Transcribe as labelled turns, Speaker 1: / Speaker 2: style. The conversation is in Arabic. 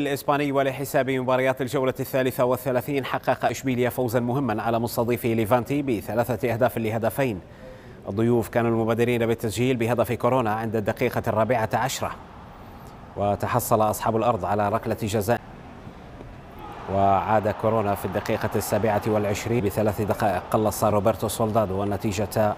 Speaker 1: الإسباني ولحساب مباريات الجولة الثالثة والثلاثين حقق إشبيليا فوزا مهما على مستضيفه ليفانتي بثلاثة أهداف لهدفين الضيوف كانوا المبادرين بالتسجيل بهدف كورونا عند الدقيقة الرابعة عشرة وتحصل أصحاب الأرض على ركلة جزاء وعاد كورونا في الدقيقة السابعة والعشرين بثلاث دقائق قلص روبرتو سولدادو والنتيجة